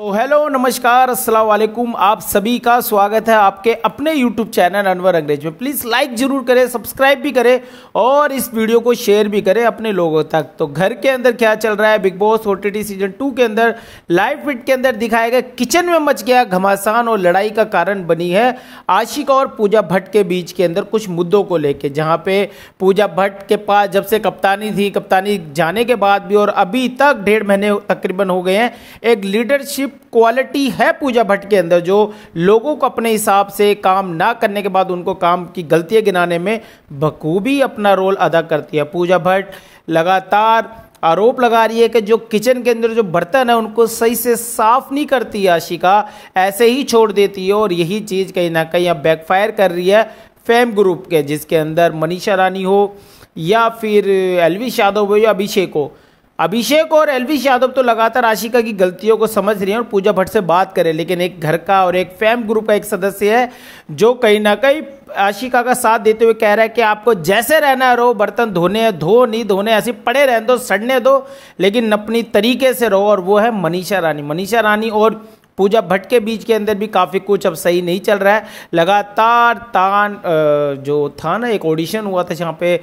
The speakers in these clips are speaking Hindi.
तो हेलो नमस्कार अस्सलाम वालेकुम आप सभी का स्वागत है आपके अपने यूट्यूब चैनल अनवर अंग्रेज में प्लीज़ लाइक ज़रूर करें सब्सक्राइब भी करें और इस वीडियो को शेयर भी करें अपने लोगों तक तो घर के अंदर क्या चल रहा है Bigg Boss O season two के अंदर लाइव फिट के अंदर दिखाया गया किचन में मच गया घमासान और लड़ाई का कारण बनी है आशिक और पूजा भट्ट के बीच के अंदर कुछ मुद्दों को लेकर जहाँ पे पूजा भट्ट के पास जब से कप्तानी थी कप्तानी जाने के बाद भी और अभी तक डेढ़ महीने तकरीबन हो गए हैं एक लीडरशिप लीडरशिप क्वालिटी है पूजा भट्ट के अंदर जो लोगों को अपने हिसाब से काम ना करने के बाद उनको काम की गलतियां गिनाने में बखूबी अपना रोल अदा करती है पूजा भट्ट लगातार आरोप लगा रही है कि जो किचन के अंदर जो बर्तन है उनको सही से साफ नहीं करती आशिका ऐसे ही छोड़ देती है और यही चीज़ कहीं ना कहीं अब बैकफायर कर रही है फैम ग्रुप के जिसके अंदर मनीषा रानी हो या फिर एलविश यादव हो या अभिषेक हो अभिषेक और एलविश यादव तो लगातार आशिका की गलतियों को समझ रही हैं और पूजा भट्ट से बात करें लेकिन एक घर का और एक फैम ग्रुप का एक सदस्य है जो कहीं ना कहीं आशिका का साथ देते हुए कह रहा है कि आपको जैसे रहना है रहो बर्तन धोने हैं धो नहीं धोने ऐसे पड़े रहने दो सड़ने दो लेकिन अपनी तरीके से रहो और वो है मनीषा रानी मनीषा रानी और पूजा भट्ट के बीच के अंदर भी काफ़ी कुछ अब सही नहीं चल रहा है लगातार तान जो था ना एक ऑडिशन हुआ था जहाँ पे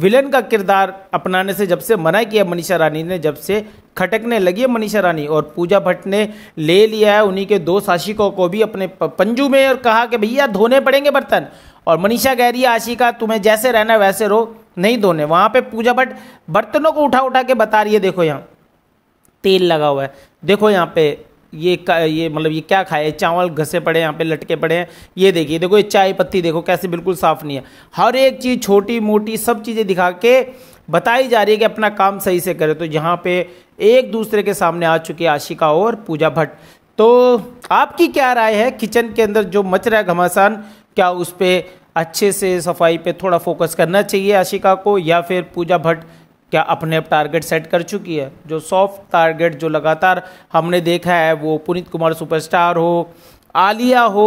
विलेन का किरदार अपनाने से जब से मना किया मनीषा रानी ने जब से खटकने लगी है मनीषा रानी और पूजा भट्ट ने ले लिया है उन्हीं के दो आशिकों को भी अपने पंजू में और कहा कि भैया धोने पड़ेंगे बर्तन और मनीषा कह रही है आशिका तुम्हें जैसे रहना वैसे रहो नहीं धोने वहाँ पे पूजा भट्ट बर्तनों को उठा उठा के बता रही है देखो यहाँ तेल लगा हुआ है देखो यहाँ पे ये ये मतलब ये क्या खाया है चावल घसे पड़े यहाँ पे लटके पड़े हैं ये देखिए देखो ये चाय पत्ती देखो कैसे बिल्कुल साफ़ नहीं है हर एक चीज़ छोटी मोटी सब चीज़ें दिखा के बताई जा रही है कि अपना काम सही से करें तो यहाँ पे एक दूसरे के सामने आ चुकी है आशिका और पूजा भट्ट तो आपकी क्या राय है किचन के अंदर जो मच रहा है घमासान क्या उस पर अच्छे से सफाई पे थोड़ा फोकस करना चाहिए आशिका को या फिर पूजा भट्ट क्या अपने अब टारगेट सेट कर चुकी है जो सॉफ्ट टारगेट जो लगातार हमने देखा है वो पुनीत कुमार सुपरस्टार हो आलिया हो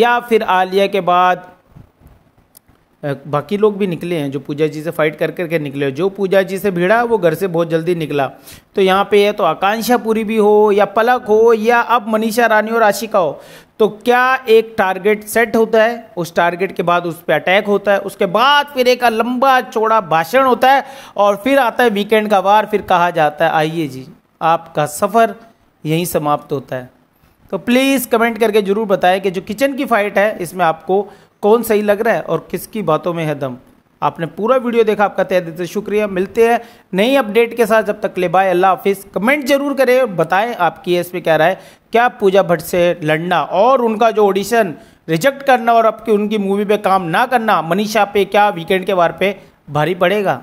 या फिर आलिया के बाद बाकी लोग भी निकले हैं जो पूजा जी से फाइट कर करके निकले जो पूजा जी से भिड़ा वो घर से बहुत जल्दी निकला तो यहाँ पे है तो आकांक्षा पूरी भी हो या पलक हो या अब मनीषा रानी और आशिका हो तो क्या एक टारगेट सेट होता है उस टारगेट के बाद उस पर अटैक होता है उसके बाद फिर एक लंबा चौड़ा भाषण होता है और फिर आता है वीकेंड का वार फिर कहा जाता है आइए जी आपका सफ़र यहीं समाप्त होता है तो प्लीज़ कमेंट करके ज़रूर बताएं कि जो किचन की फाइट है इसमें आपको कौन सही लग रहा है और किसकी बातों में है दम आपने पूरा वीडियो देखा आपका तय देते शुक्रिया मिलते हैं नई अपडेट के साथ जब तक ले बाय अल्लाह हाफिज़ कमेंट जरूर करें और बताएं आपकी इस पे क्या राय क्या पूजा भट्ट से लड़ना और उनका जो ऑडिशन रिजेक्ट करना और आपकी उनकी मूवी पे काम ना करना मनीषा पे क्या वीकेंड के वार पे भारी पड़ेगा